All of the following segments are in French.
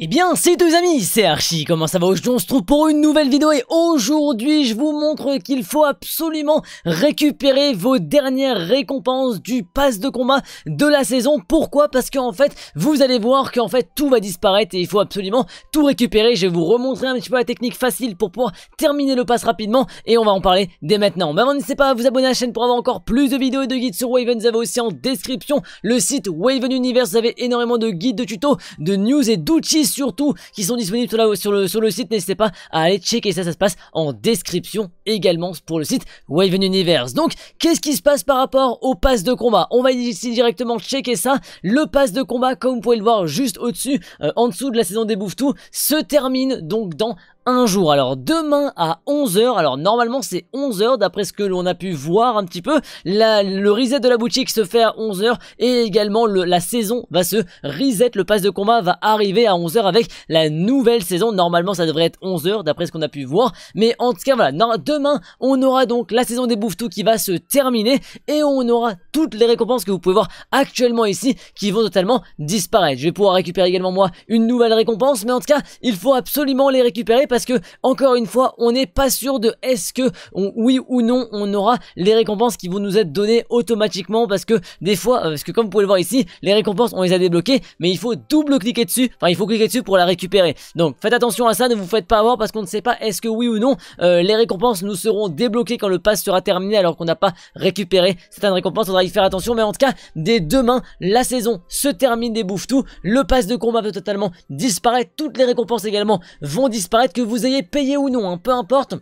Eh bien, salut les amis, c'est Archie, comment ça va Aujourd'hui on se trouve pour une nouvelle vidéo et aujourd'hui je vous montre qu'il faut absolument récupérer vos dernières récompenses du pass de combat de la saison. Pourquoi Parce qu'en fait, vous allez voir qu'en fait tout va disparaître et il faut absolument tout récupérer. Je vais vous remontrer un petit peu la technique facile pour pouvoir terminer le pass rapidement et on va en parler dès maintenant. Mais bah, avant, n'hésitez pas à vous abonner à la chaîne pour avoir encore plus de vidéos et de guides sur Waven. Vous avez aussi en description le site Waven Universe, vous avez énormément de guides, de tutos, de news et d'outils surtout qui sont disponibles sur, sur, le, site. N'hésitez pas à aller checker ça, ça se passe en description également pour le site Waven Universe. Donc, qu'est-ce qui se passe par rapport au pass de combat On va ici directement checker ça. Le pass de combat, comme vous pouvez le voir juste au-dessus, euh, en dessous de la saison des tout se termine donc dans un jour. Alors demain à 11h, alors normalement c'est 11h d'après ce que l'on a pu voir un petit peu, le reset de la boutique se fait à 11h et également la saison va se reset, le pass de combat va arriver à 11h avec la nouvelle saison. Normalement ça devrait être 11h d'après ce qu'on a pu voir, mais en tout cas voilà, demain on aura donc la saison des bouffetous qui va se terminer et on aura toutes les récompenses que vous pouvez voir actuellement ici qui vont totalement disparaître. Je vais pouvoir récupérer également moi une nouvelle récompense, mais en tout cas il faut absolument les récupérer parce parce que encore une fois, on n'est pas sûr de est-ce que oui ou non on aura les récompenses qui vont nous être données automatiquement parce que des fois, euh, parce que comme vous pouvez le voir ici, les récompenses on les a débloquées, mais il faut double cliquer dessus, enfin il faut cliquer dessus pour la récupérer. Donc faites attention à ça, ne vous faites pas avoir parce qu'on ne sait pas est-ce que oui ou non euh, les récompenses nous seront débloquées quand le pass sera terminé alors qu'on n'a pas récupéré certaines récompenses, va y faire attention, mais en tout cas dès demain la saison se termine des bouffes tout, le pass de combat va totalement disparaître, toutes les récompenses également vont disparaître que vous ayez payé ou non, hein, peu importe,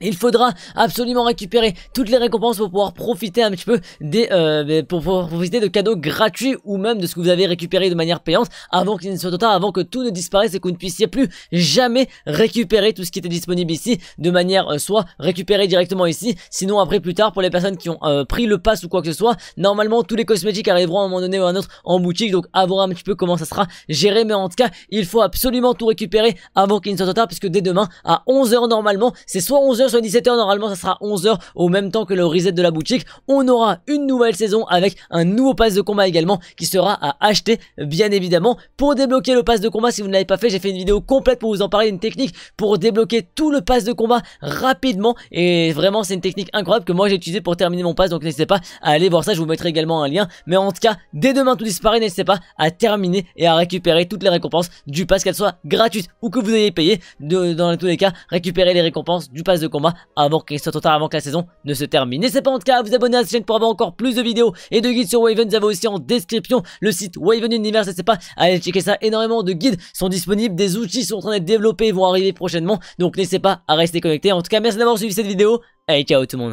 il faudra absolument récupérer toutes les récompenses pour pouvoir profiter un petit peu des euh, pour pouvoir profiter de cadeaux gratuits ou même de ce que vous avez récupéré de manière payante avant qu'il ne soit trop avant que tout ne disparaisse et que vous ne puissiez plus jamais récupérer tout ce qui était disponible ici de manière euh, soit récupérée directement ici, sinon après plus tard pour les personnes qui ont euh, pris le pass ou quoi que ce soit, normalement tous les cosmétiques arriveront à un moment donné ou à un autre en boutique donc à voir un petit peu comment ça sera géré mais en tout cas il faut absolument tout récupérer avant qu'il ne soit trop tard puisque dès demain à 11h normalement c'est soit 11h soit 17h, normalement ça sera 11h au même temps que le reset de la boutique. On aura une nouvelle saison avec un nouveau pass de combat également qui sera à acheter bien évidemment. Pour débloquer le pass de combat, si vous ne l'avez pas fait, j'ai fait une vidéo complète pour vous en parler, une technique pour débloquer tout le pass de combat rapidement. Et vraiment c'est une technique incroyable que moi j'ai utilisé pour terminer mon pass, donc n'hésitez pas à aller voir ça, je vous mettrai également un lien. Mais en tout cas, dès demain tout disparaît, n'hésitez pas à terminer et à récupérer toutes les récompenses du pass, qu'elles soient gratuites ou que vous ayez payé. De, dans tous les cas, récupérer les récompenses du pass de combat avant qu'il soit trop tard, avant que la saison ne se termine. N'hésitez pas en tout cas à vous abonner à cette chaîne pour avoir encore plus de vidéos et de guides sur Waven. Vous avez aussi en description le site Waven Universe, n'hésitez pas à aller checker ça. Énormément de guides sont disponibles, des outils sont en train d'être développés et vont arriver prochainement. Donc n'hésitez pas à rester connecté. En tout cas, merci d'avoir suivi cette vidéo. Allez, ciao tout le monde.